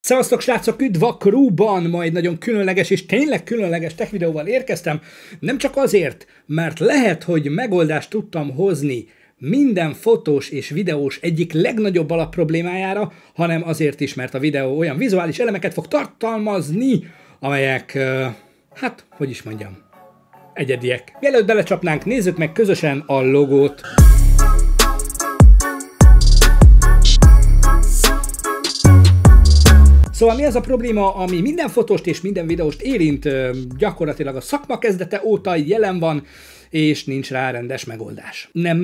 Szevasztok srácok, üdv a Krúban! Majd nagyon különleges és tényleg különleges tech videóval érkeztem, nem csak azért, mert lehet, hogy megoldást tudtam hozni minden fotós és videós egyik legnagyobb alapproblémájára, hanem azért is, mert a videó olyan vizuális elemeket fog tartalmazni, amelyek, hát, hogy is mondjam, egyediek. Mielőtt belecsapnánk, nézzük meg közösen a logót. Szóval mi az a probléma, ami minden fotost és minden videóst érint, gyakorlatilag a szakma kezdete óta jelen van, és nincs rá rendes megoldás. Nem,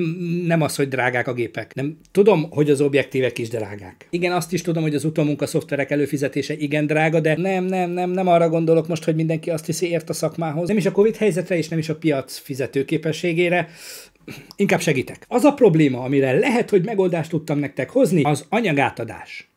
nem az, hogy drágák a gépek. Nem tudom, hogy az objektívek is drágák. Igen, azt is tudom, hogy az utómunka szoftverek előfizetése igen drága, de nem, nem, nem, nem arra gondolok most, hogy mindenki azt hiszi ért a szakmához. Nem is a Covid helyzetre, és nem is a piac fizetőképességére. Inkább segítek. Az a probléma, amire lehet, hogy megoldást tudtam nektek hozni, az anyagátadás.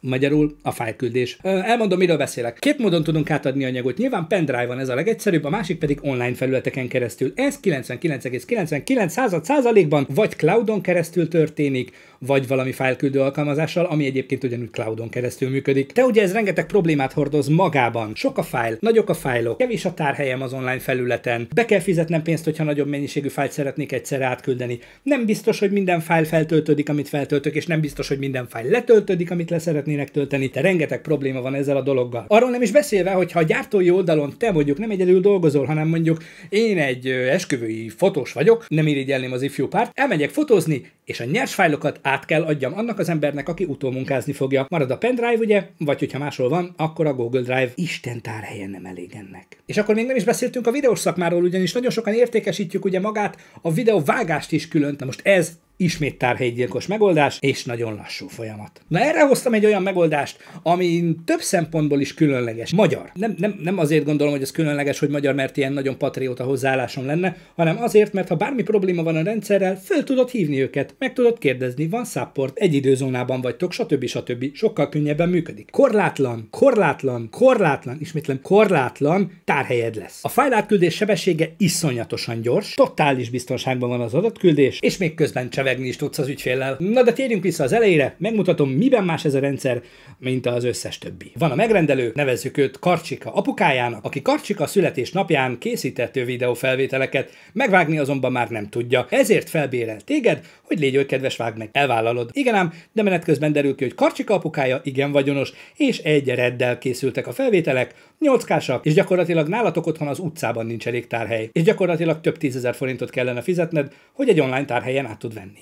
Magyarul a fájlküldés. Elmondom, miről beszélek. Két módon tudunk átadni anyagot. Nyilván pendrive van ez a legegyszerűbb, a másik pedig online felületeken keresztül. Ez 99,99 ban vagy cloudon keresztül történik, vagy valami fájlküldő alkalmazással, ami egyébként ugyanúgy cloudon keresztül működik. De ugye ez rengeteg problémát hordoz magában. Sok a fájl, nagyok a fájlok, kevés a tárhelyem az online felületen, be kell fizetnem pénzt, hogyha nagyobb mennyiségű fájlt szeretnék egyszer átküldeni. Nem biztos, hogy minden fájl feltöltődik, amit feltöltök, és nem biztos, hogy minden fájl letöltődik, amit le szeretnének tölteni. De rengeteg probléma van ezzel a dologgal. Arról nem is beszélve, hogy ha a gyártói oldalon te mondjuk nem egyedül dolgozol, hanem mondjuk én egy esküvői fotós vagyok, nem irigyelném az ifjú párt, elmegyek fotózni, és a nyers fájlokat át kell adjam annak az embernek, aki utómunkázni fogja. Marad a pendrive, ugye, vagy hogyha máshol van, akkor a Google Drive Isten helyen nem elég ennek. És akkor még nem is beszéltünk a videós szakmáról, ugyanis nagyon sokan értékesítjük ugye magát a videó vágást is külön. Na most ez ismét tárhelygyilkos megoldás, és nagyon lassú folyamat. Na erre hoztam egy olyan megoldást, ami több szempontból is különleges. Magyar. Nem, nem, nem azért gondolom, hogy ez különleges, hogy magyar, mert ilyen nagyon patrióta hozzáállásom lenne, hanem azért, mert ha bármi probléma van a rendszerrel, föl tudod hívni őket, meg tudod kérdezni, van support, egy időzónában vagytok, stb. stb. Sokkal könnyebben működik. Korlátlan, korlátlan, korlátlan, ismétlem, korlátlan tárhelyed lesz. A fájlátküldés sebessége iszonyatosan gyors, totális biztonságban van az adatküldés, és még közben hevegni is tudsz az ügyféllel. Na de térjünk vissza az elejére, megmutatom, miben más ez a rendszer, mint az összes többi. Van a megrendelő, nevezzük őt Karcsika apukájának, aki Karcsika születés napján készített ő videófelvételeket, megvágni azonban már nem tudja. Ezért felbérel téged, hogy légy hogy kedves vágd meg, elvállalod. Igen ám, de menet közben derül ki, hogy Karcsika apukája igen vagyonos, és egy reddel készültek a felvételek, nyolckásak, és gyakorlatilag nálatok otthon az utcában nincs elég tárhely, és gyakorlatilag több tízezer forintot kellene fizetned, hogy egy online tárhelyen át tud venni.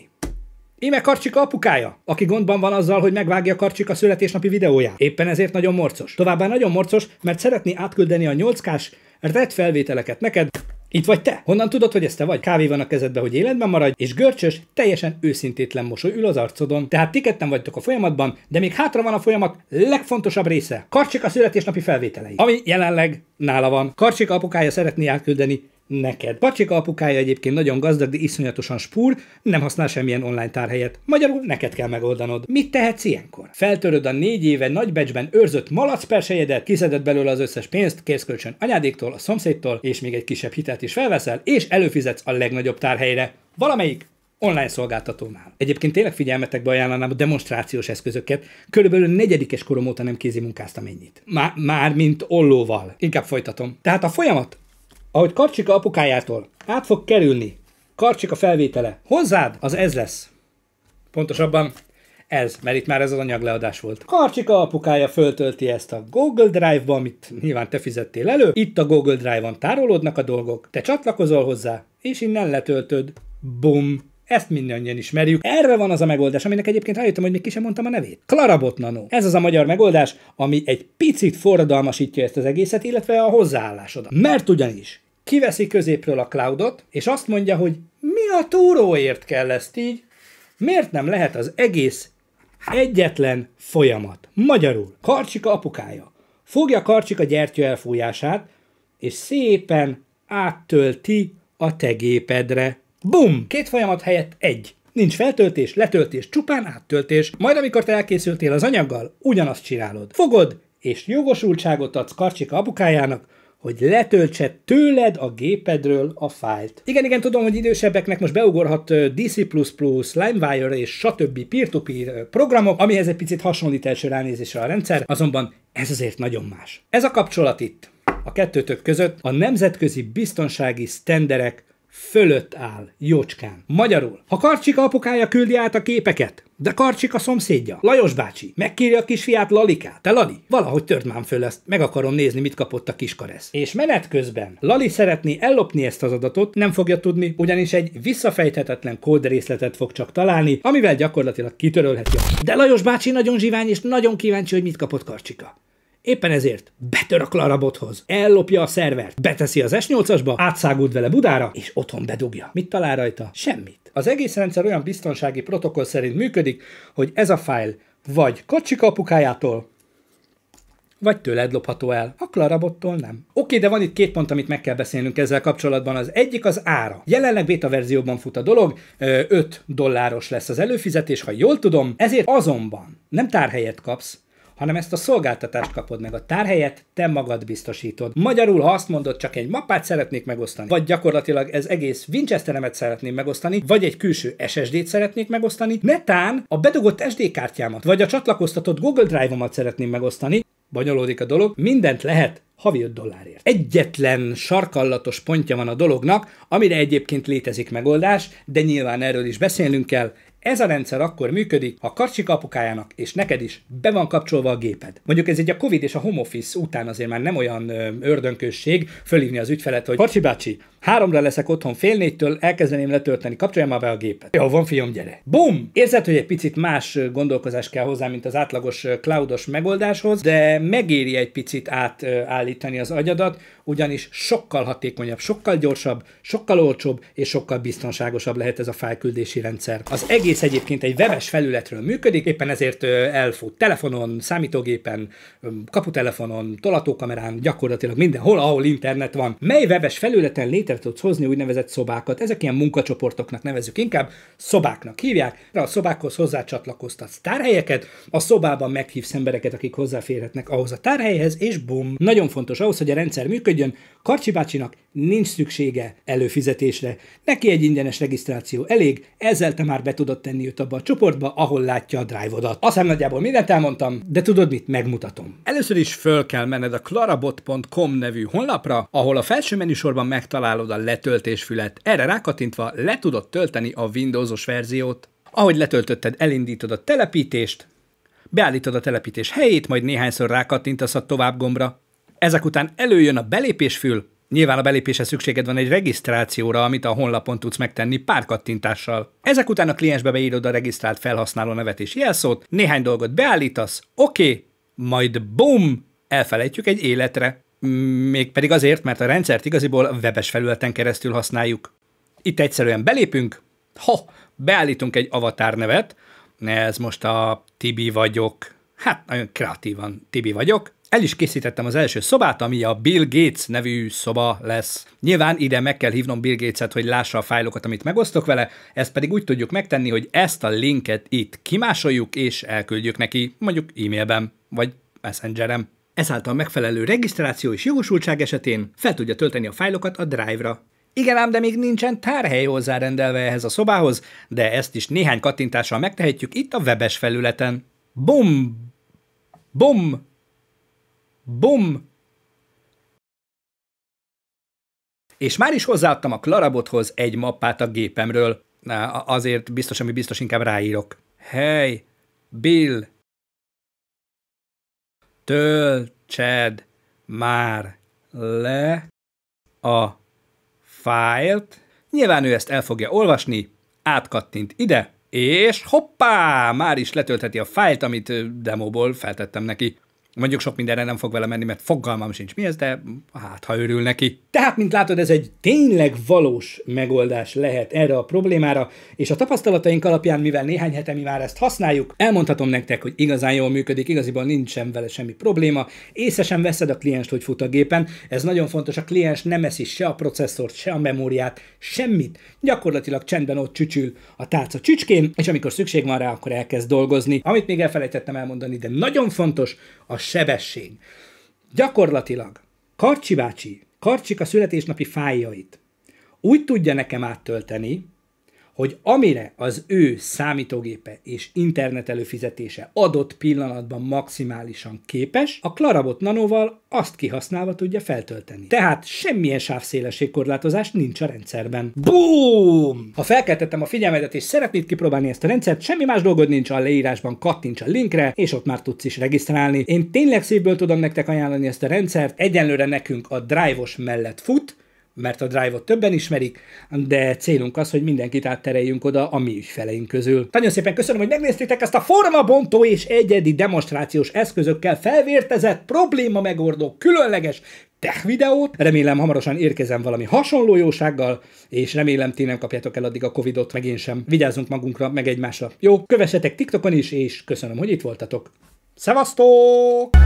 Íme Karcsika apukája, aki gondban van azzal, hogy megvágja Karcsika születésnapi videóját. Éppen ezért nagyon morcos. Továbbá nagyon morcos, mert szeretné átküldeni a 8K-s red felvételeket neked, itt vagy te? Honnan tudod, hogy ez te vagy? Kávé van a kezedbe, hogy életben maradj, és görcsös, teljesen őszintétlen mosoly ül az arcodon. Tehát ti ketten vagytok a folyamatban, de még hátra van a folyamat legfontosabb része. Karcsika születésnapi felvételei, ami jelenleg nála van. Karcsika apukája szeretné átküldeni neked. Pacsika apukája egyébként nagyon gazdag, de iszonyatosan spúr, nem használ semmilyen online tárhelyet. Magyarul neked kell megoldanod. Mit tehetsz ilyenkor? Feltöröd a négy éve nagy becsben őrzött malacpersejedet, kiszedett belőle az összes pénzt, készkölcsön anyádéktól, a szomszédtól, és még egy kisebb hitelt is felveszel, és előfizetsz a legnagyobb tárhelyre. Valamelyik online szolgáltatónál. Egyébként tényleg figyelmetekbe ajánlanám a demonstrációs eszközöket. Körülbelül negyedikes korom óta nem kézi munkáztam ennyit. Már, már mint ollóval. Inkább folytatom. Tehát a folyamat ahogy Karcsika apukájától át fog kerülni Karcsika felvétele hozzád, az ez lesz. Pontosabban ez, mert itt már ez az anyagleadás volt. Karcsika apukája föltölti ezt a Google Drive-ba, amit nyilván te fizettél elő. Itt a Google Drive-on tárolódnak a dolgok, te csatlakozol hozzá, és innen letöltöd. Bum! Ezt mindannyian ismerjük. Erre van az a megoldás, aminek egyébként rájöttem, hogy még ki sem mondtam a nevét. Klarabot Nano. Ez az a magyar megoldás, ami egy picit forradalmasítja ezt az egészet, illetve a hozzáállásodat. Mert ugyanis kiveszi középről a cloudot, és azt mondja, hogy mi a túróért kell ezt így, miért nem lehet az egész egyetlen folyamat? Magyarul, Karcsika apukája fogja Karcsika gyertyő elfújását, és szépen áttölti a te gépedre. Bum! Két folyamat helyett egy. Nincs feltöltés, letöltés, csupán áttöltés. Majd amikor te elkészültél az anyaggal, ugyanazt csinálod. Fogod, és jogosultságot adsz Karcsika apukájának, hogy letöltse tőled a gépedről a fájlt. Igen, igen, tudom, hogy idősebbeknek most beugorhat DC++, LimeWire és stb. peer-to-peer programok, amihez egy picit hasonlít első ránézésre a rendszer, azonban ez azért nagyon más. Ez a kapcsolat itt a kettőtök között a nemzetközi biztonsági sztenderek fölött áll, jócskán. Magyarul, ha Karcsika apukája küldi át a képeket, de Karcsika szomszédja, Lajos bácsi, megkérje a kisfiát Lalikát. Te Lali, valahogy törd már föl ezt, meg akarom nézni, mit kapott a kiskaresz. És menet közben Lali szeretné ellopni ezt az adatot, nem fogja tudni, ugyanis egy visszafejthetetlen kódrészletet fog csak találni, amivel gyakorlatilag kitörölhetja. De Lajos bácsi nagyon zsivány és nagyon kíváncsi, hogy mit kapott Karcsika. Éppen ezért betör a Klarabothoz, ellopja a szervert, beteszi az S8-asba, átszágult vele Budára, és otthon bedugja. Mit talál rajta? Semmit. Az egész rendszer olyan biztonsági protokoll szerint működik, hogy ez a fájl vagy kocsi kapukájától, vagy tőled lopható el. A klarabottól nem. Oké, de van itt két pont, amit meg kell beszélnünk ezzel kapcsolatban. Az egyik az ára. Jelenleg beta verzióban fut a dolog, 5 dolláros lesz az előfizetés, ha jól tudom, ezért azonban nem tárhelyet kapsz, hanem ezt a szolgáltatást kapod meg. A tárhelyet te magad biztosítod. Magyarul, ha azt mondod, csak egy mappát szeretnék megosztani, vagy gyakorlatilag ez egész Winchesteremet szeretném megosztani, vagy egy külső SSD-t szeretnék megosztani, netán a bedugott SD kártyámat, vagy a csatlakoztatott Google Drive-omat szeretném megosztani, bonyolódik a dolog, mindent lehet havi 5 dollárért. Egyetlen sarkallatos pontja van a dolognak, amire egyébként létezik megoldás, de nyilván erről is beszélnünk kell, ez a rendszer akkor működik, ha karcsik apukájának, és neked is be van kapcsolva a géped. Mondjuk ez egy a Covid és a home office után azért már nem olyan ördönkösség fölhívni az ügyfelet, hogy Karcsi bácsi, Háromra leszek otthon fél négytől, elkezdeném letölteni, kapcsoljál már be a gépet. Jó, van fiam, gyere. Bum! Érzed, hogy egy picit más gondolkozás kell hozzá, mint az átlagos cloudos megoldáshoz, de megéri egy picit átállítani az agyadat, ugyanis sokkal hatékonyabb, sokkal gyorsabb, sokkal olcsóbb és sokkal biztonságosabb lehet ez a fájküldési rendszer. Az egész egyébként egy webes felületről működik, éppen ezért elfut telefonon, számítógépen, kaputelefonon, tolatókamerán, gyakorlatilag mindenhol, ahol internet van. Mely webes felületen létezik létre tudsz hozni úgynevezett szobákat. Ezek ilyen munkacsoportoknak nevezük inkább, szobáknak hívják, de a szobákhoz hozzácsatlakoztatsz tárhelyeket, a szobában meghívsz embereket, akik hozzáférhetnek ahhoz a tárhelyhez, és bum! Nagyon fontos ahhoz, hogy a rendszer működjön, Karcsi bácsinak nincs szüksége előfizetésre. Neki egy ingyenes regisztráció elég, ezzel te már be tudod tenni őt abba a csoportba, ahol látja a drive-odat. Aztán nagyjából mindent elmondtam, de tudod mit, megmutatom. Először is föl kell menned a clarabot.com nevű honlapra, ahol a felső menüsorban megtalálod a letöltésfület. Erre rákattintva le tudod tölteni a Windowsos verziót. Ahogy letöltötted, elindítod a telepítést, beállítod a telepítés helyét, majd néhányszor rákattintasz a tovább gombra. Ezek után előjön a belépésfül, Nyilván a belépéshez szükséged van egy regisztrációra, amit a honlapon tudsz megtenni pár kattintással. Ezek után a kliensbe beírod a regisztrált felhasználó nevet és jelszót, néhány dolgot beállítasz, oké, okay, majd BOOM! Elfelejtjük egy életre. Mm, még pedig azért, mert a rendszert igaziból webes felületen keresztül használjuk. Itt egyszerűen belépünk, ha, beállítunk egy avatar nevet, ez most a Tibi vagyok, hát nagyon kreatívan Tibi vagyok, el is készítettem az első szobát, ami a Bill Gates nevű szoba lesz. Nyilván ide meg kell hívnom Bill Gates-et, hogy lássa a fájlokat, amit megosztok vele, ezt pedig úgy tudjuk megtenni, hogy ezt a linket itt kimásoljuk és elküldjük neki, mondjuk e-mailben, vagy messengerem. Ezáltal megfelelő regisztráció és jogosultság esetén fel tudja tölteni a fájlokat a Drive-ra. Igen ám, de még nincsen tárhely hozzárendelve ehhez a szobához, de ezt is néhány kattintással megtehetjük itt a webes felületen. Bum! Bum! Bum! És már is hozzáadtam a Klarabothoz egy mappát a gépemről. Azért biztos, ami biztos, inkább ráírok. Hey, Bill! Töltsed már le a fájlt. Nyilván ő ezt el fogja olvasni, átkattint ide, és hoppá, már is letöltheti a fájlt, amit demóból feltettem neki. Mondjuk sok mindenre nem fog vele menni, mert fogalmam sincs mi ez, de hát ha örül neki. Tehát, mint látod, ez egy tényleg valós megoldás lehet erre a problémára, és a tapasztalataink alapján, mivel néhány hete mi már ezt használjuk, elmondhatom nektek, hogy igazán jól működik, igaziban nincsen vele semmi probléma, észre sem veszed a klienst, hogy fut a gépen, ez nagyon fontos, a kliens nem eszi se a processzort, se a memóriát, semmit, gyakorlatilag csendben ott csücsül a tárca csücskén, és amikor szükség van rá, akkor elkezd dolgozni. Amit még elfelejtettem elmondani, de nagyon fontos, a sebesség. Gyakorlatilag Karcsi bácsi, Karcsik a születésnapi fájjait úgy tudja nekem áttölteni, hogy amire az ő számítógépe és internet előfizetése adott pillanatban maximálisan képes, a Clarabot nanóval azt kihasználva tudja feltölteni. Tehát semmilyen sávszélességkorlátozás nincs a rendszerben. Boom! Ha felkeltettem a figyelmedet és szeretnéd kipróbálni ezt a rendszert, semmi más dolgod nincs a leírásban, kattints a linkre, és ott már tudsz is regisztrálni. Én tényleg szívből tudom nektek ajánlani ezt a rendszert, egyenlőre nekünk a Drive-os mellett fut, mert a Drive-ot többen ismerik, de célunk az, hogy mindenkit áttereljünk oda a mi ügyfeleink közül. Nagyon szépen köszönöm, hogy megnéztétek ezt a formabontó és egyedi demonstrációs eszközökkel felvértezett, probléma megoldó, különleges tech videót. Remélem hamarosan érkezem valami hasonló jósággal, és remélem ti nem kapjátok el addig a Covidot, meg én sem. Vigyázzunk magunkra, meg egymásra. Jó, kövessetek TikTokon is, és köszönöm, hogy itt voltatok. Szevasztok!